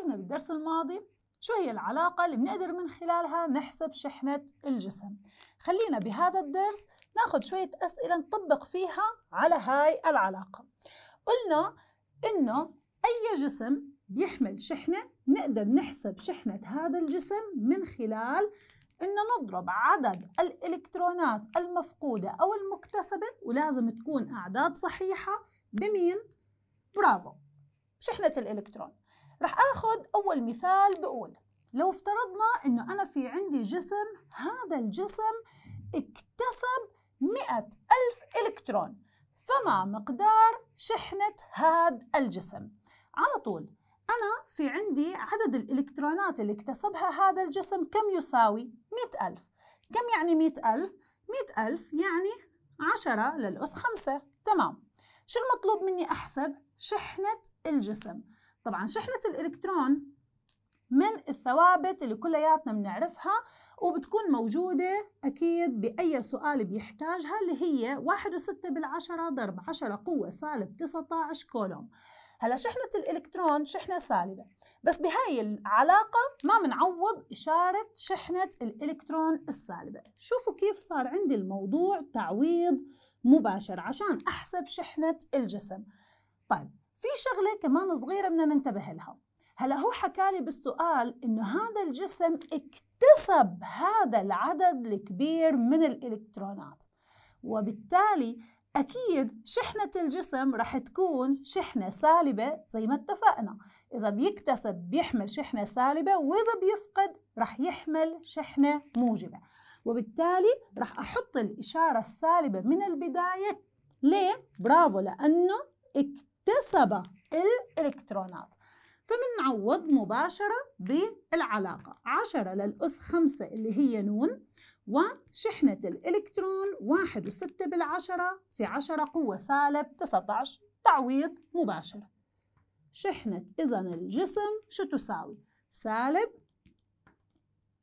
شفنا بالدرس الماضي شو هي العلاقة اللي بنقدر من خلالها نحسب شحنة الجسم خلينا بهذا الدرس ناخد شوية أسئلة نطبق فيها على هاي العلاقة قلنا إنه أي جسم بيحمل شحنة نقدر نحسب شحنة هذا الجسم من خلال إنه نضرب عدد الإلكترونات المفقودة أو المكتسبة ولازم تكون أعداد صحيحة بمين؟ برافو شحنة الإلكترون رح آخذ أول مثال بقول لو افترضنا إنه أنا في عندي جسم هذا الجسم اكتسب مئة ألف إلكترون فما مقدار شحنة هذا الجسم على طول أنا في عندي عدد الإلكترونات اللي اكتسبها هذا الجسم كم يساوي؟ مئة ألف كم يعني مئة ألف؟ مئة ألف يعني عشرة للأس خمسة تمام شو المطلوب مني أحسب؟ شحنة الجسم طبعا شحنة الإلكترون من الثوابت اللي كلياتنا بنعرفها وبتكون موجودة أكيد بأي سؤال بيحتاجها اللي هي واحد وستة بالعشرة ضرب عشرة قوة سالب تسعة عشر كولوم هلا شحنة الإلكترون شحنة سالبة بس بهاي العلاقة ما بنعوض إشارة شحنة الإلكترون السالبة شوفوا كيف صار عندي الموضوع تعويض مباشر عشان أحسب شحنة الجسم طيب في شغله كمان صغيره بدنا ننتبه لها هلا هو حكى لي بالسؤال انه هذا الجسم اكتسب هذا العدد الكبير من الالكترونات وبالتالي أكيد شحنة الجسم رح تكون شحنة سالبة زي ما اتفقنا إذا بيكتسب بيحمل شحنة سالبة وإذا بيفقد رح يحمل شحنة موجبة وبالتالي رح أحط الإشارة السالبة من البداية ليه؟ برافو لأنه اكتسب اكتسب الإلكترونات فمنعوض مباشرة بالعلاقة عشرة للأس خمسة اللي هي نون وشحنة الإلكترون واحد وستة بالعشرة في عشرة قوة سالب تسعة عشر تعويض مباشر شحنة إذا الجسم شو تساوي سالب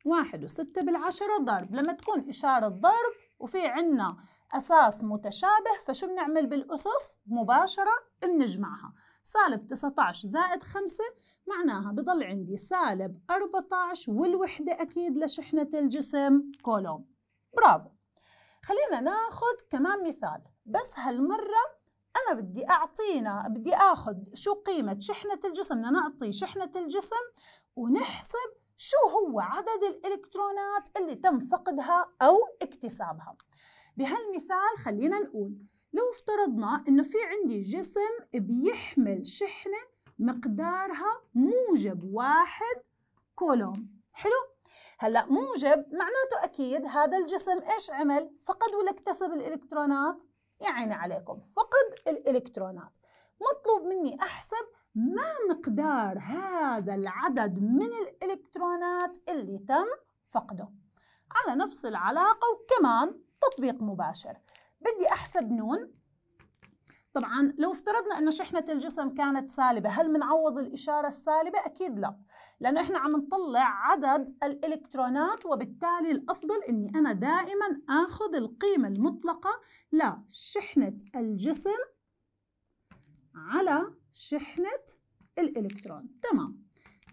واحد وستة بالعشرة ضرب لما تكون إشارة ضرب وفي عنا أساس متشابه فشو بنعمل بالأسس؟ مباشرة بنجمعها سالب 19 زائد 5 معناها بضل عندي سالب 14 والوحدة أكيد لشحنة الجسم كولوم برافو خلينا ناخد كمان مثال بس هالمرة أنا بدي أعطينا بدي أخذ شو قيمة شحنة الجسم بدنا نعطي شحنة الجسم ونحسب شو هو عدد الإلكترونات اللي تم فقدها أو اكتسابها بهالمثال خلينا نقول لو افترضنا إنه في عندي جسم بيحمل شحنة مقدارها موجب واحد كولوم حلو؟ هلا موجب معناته أكيد هذا الجسم إيش عمل؟ فقد ولا اكتسب الإلكترونات؟ يعني عليكم فقد الإلكترونات مطلوب مني أحسب ما مقدار هذا العدد من الإلكترونات اللي تم فقده على نفس العلاقة وكمان تطبيق مباشر بدي أحسب نون طبعا لو افترضنا انه شحنة الجسم كانت سالبة هل بنعوض الإشارة السالبة؟ أكيد لا لأنه إحنا عم نطلع عدد الإلكترونات وبالتالي الأفضل أني أنا دائما آخذ القيمة المطلقة لشحنة الجسم على شحنة الإلكترون تمام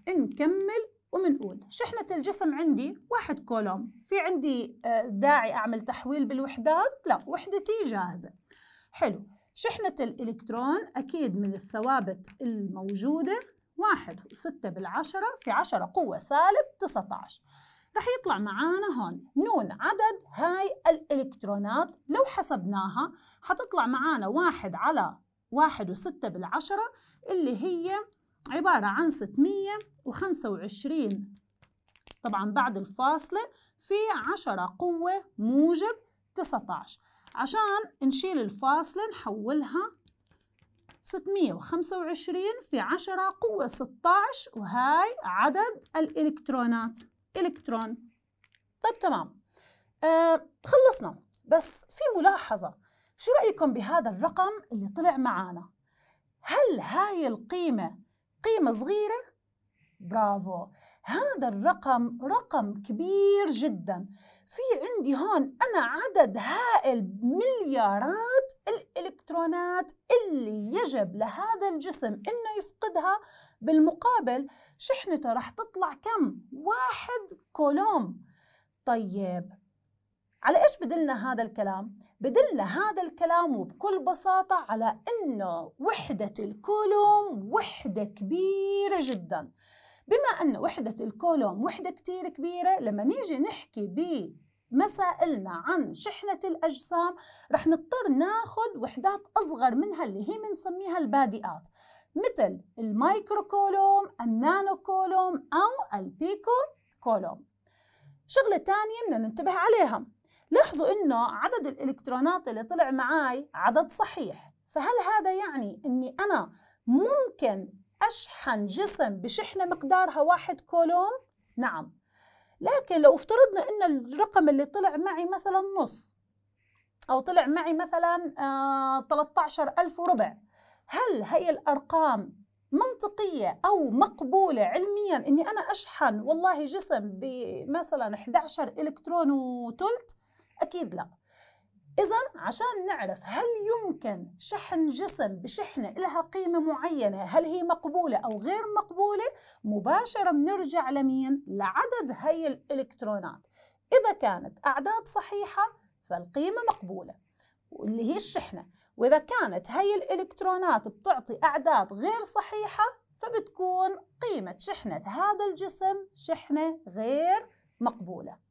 نكمل ومنقول شحنة الجسم عندي واحد كولوم في عندي آه، داعي أعمل تحويل بالوحدات لا وحدتي جاهزة حلو شحنة الإلكترون أكيد من الثوابت الموجودة واحد وستة بالعشرة في عشرة قوة سالب تسعة عشر رح يطلع معانا هون نون عدد هاي الإلكترونات لو حسبناها حتطلع معانا واحد على واحد وستة بالعشرة اللي هي عبارة عن 625 طبعا بعد الفاصلة في 10 قوة موجب 19 عشان نشيل الفاصلة نحولها 625 في 10 قوة 16 وهاي عدد الإلكترونات إلكترون طيب تمام آه خلصنا بس في ملاحظة شو رأيكم بهذا الرقم اللي طلع معانا؟ هل هاي القيمة قيمة صغيرة؟ برافو هذا الرقم رقم كبير جدا في عندي هون أنا عدد هائل مليارات الإلكترونات اللي يجب لهذا الجسم إنه يفقدها بالمقابل شحنته رح تطلع كم؟ واحد كولوم طيب على إيش بدلنا هذا الكلام؟ بدلنا هذا الكلام وبكل بساطة على أنه وحدة الكولوم وحدة كبيرة جدا بما أن وحدة الكولوم وحدة كتير كبيرة لما نيجي نحكي بمسائلنا عن شحنة الأجسام رح نضطر ناخد وحدات أصغر منها اللي هي بنسميها البادئات مثل المايكروكولوم، النانوكولوم أو البيكو كولوم شغلة تانية بدنا ننتبه عليها لاحظوا انه عدد الالكترونات اللي طلع معي عدد صحيح فهل هذا يعني اني انا ممكن اشحن جسم بشحنه مقدارها واحد كولوم نعم لكن لو افترضنا ان الرقم اللي طلع معي مثلا نص او طلع معي مثلا آه 13000 وربع هل هي الارقام منطقية أو مقبولة علميا أني أنا أشحن والله جسم بمثلا 11 إلكترون وثلث أكيد لا إذا عشان نعرف هل يمكن شحن جسم بشحنة لها قيمة معينة هل هي مقبولة أو غير مقبولة مباشرة بنرجع لمين؟ لعدد هي الإلكترونات إذا كانت أعداد صحيحة فالقيمة مقبولة واللي هي الشحنة وإذا كانت هي الإلكترونات بتعطي أعداد غير صحيحة فبتكون قيمة شحنة هذا الجسم شحنة غير مقبولة